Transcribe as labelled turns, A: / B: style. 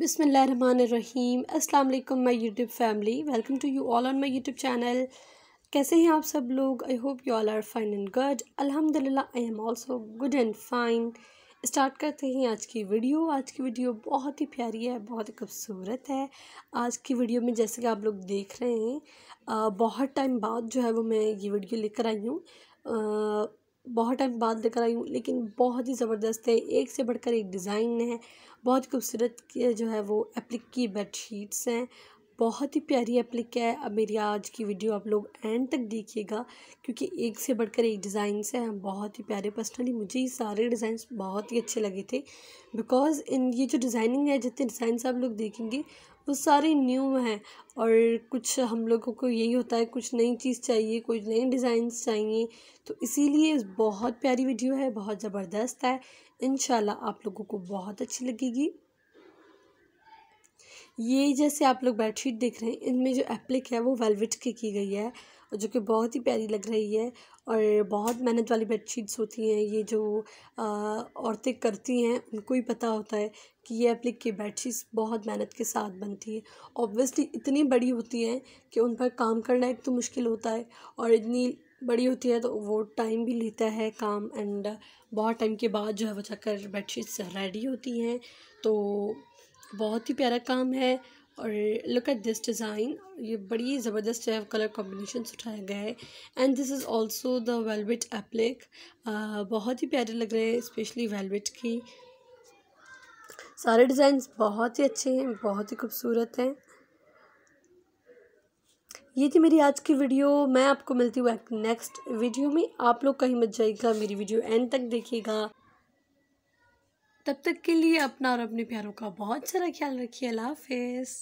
A: बिसमीम अल्लाम my YouTube family welcome to you all on my YouTube channel कैसे हैं आप सब लोग I hope you all are fine and good अल्हम्दुलिल्लाह I am also good and fine start करते हैं आज की वीडियो आज की वीडियो बहुत ही प्यारी है बहुत ही खूबसूरत है आज की वीडियो में जैसे कि आप लोग देख रहे हैं बहुत टाइम बाद जो है वो मैं ये वीडियो लेकर आई हूँ बहुत टाइम बाद लेकर आई हूँ लेकिन बहुत ही ज़बरदस्त है एक से बढ़कर एक डिज़ाइन है बहुत खूबसूरत जो है वो एप्लिक की शीट्स हैं बहुत ही प्यारी एप्लिक है अब मेरी आज की वीडियो आप लोग एंड तक देखिएगा क्योंकि एक से बढ़कर एक से हैं बहुत ही प्यारे पर्सनली मुझे ये सारे डिज़ाइंस बहुत ही अच्छे लगे थे बिकॉज़ इन ये जो डिज़ाइनिंग है जितने डिज़ाइंस आप लोग देखेंगे वो सारे न्यू हैं और कुछ हम लोगों को यही होता है कुछ नई चीज़ चाहिए कुछ नए डिज़ाइंस चाहिए तो इसीलिए बहुत प्यारी वीडियो है बहुत ज़बरदस्त है इन आप लोगों को बहुत अच्छी लगेगी ये जैसे आप लोग बेडशीट देख रहे हैं इनमें जो एप्लिक है वो वेलवेट की की गई है जो कि बहुत ही प्यारी लग रही है और बहुत मेहनत वाली बेडशीट्स होती हैं ये जो औरतें करती हैं उनको ही पता होता है कि ये एप्लिक की बेडशीट्स बहुत मेहनत के साथ बनती है ऑब्वियसली इतनी बड़ी होती हैं कि उन पर काम करना एक तो मुश्किल होता है और इतनी बड़ी होती है तो वो टाइम भी लेता है काम एंड बहुत टाइम के बाद जो है वो जाकर बेडशीट्स रेडी होती हैं तो बहुत ही प्यारा काम है और लुक एट दिस डिज़ाइन ये बड़ी ज़बरदस्त कलर कॉम्बिनेशन उठाया गया है and this is also the velvet applique बहुत ही प्यारे लग रहे हैं स्पेशली वेलवेट की सारे डिज़ाइन बहुत ही अच्छे हैं बहुत ही खूबसूरत हैं ये थी मेरी आज की वीडियो मैं आपको मिलती हूँ नेक्स्ट वीडियो में आप लोग कहीं मत जाइएगा मेरी वीडियो एंड तक देखिएगा तब तक के लिए अपना और अपने प्यारों का बहुत सारा ख्याल रखिए अल्लाह हाफिज़